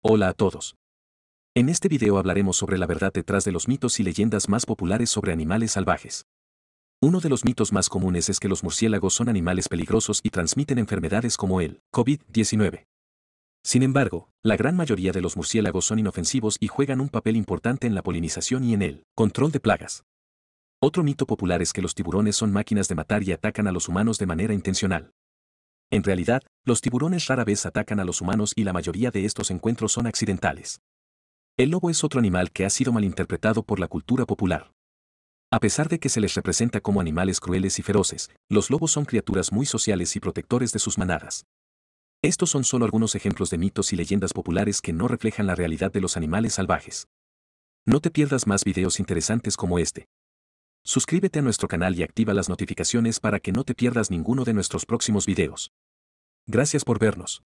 Hola a todos. En este video hablaremos sobre la verdad detrás de los mitos y leyendas más populares sobre animales salvajes. Uno de los mitos más comunes es que los murciélagos son animales peligrosos y transmiten enfermedades como el COVID-19. Sin embargo, la gran mayoría de los murciélagos son inofensivos y juegan un papel importante en la polinización y en el control de plagas. Otro mito popular es que los tiburones son máquinas de matar y atacan a los humanos de manera intencional. En realidad, los tiburones rara vez atacan a los humanos y la mayoría de estos encuentros son accidentales. El lobo es otro animal que ha sido malinterpretado por la cultura popular. A pesar de que se les representa como animales crueles y feroces, los lobos son criaturas muy sociales y protectores de sus manadas. Estos son solo algunos ejemplos de mitos y leyendas populares que no reflejan la realidad de los animales salvajes. No te pierdas más videos interesantes como este. Suscríbete a nuestro canal y activa las notificaciones para que no te pierdas ninguno de nuestros próximos videos. Gracias por vernos.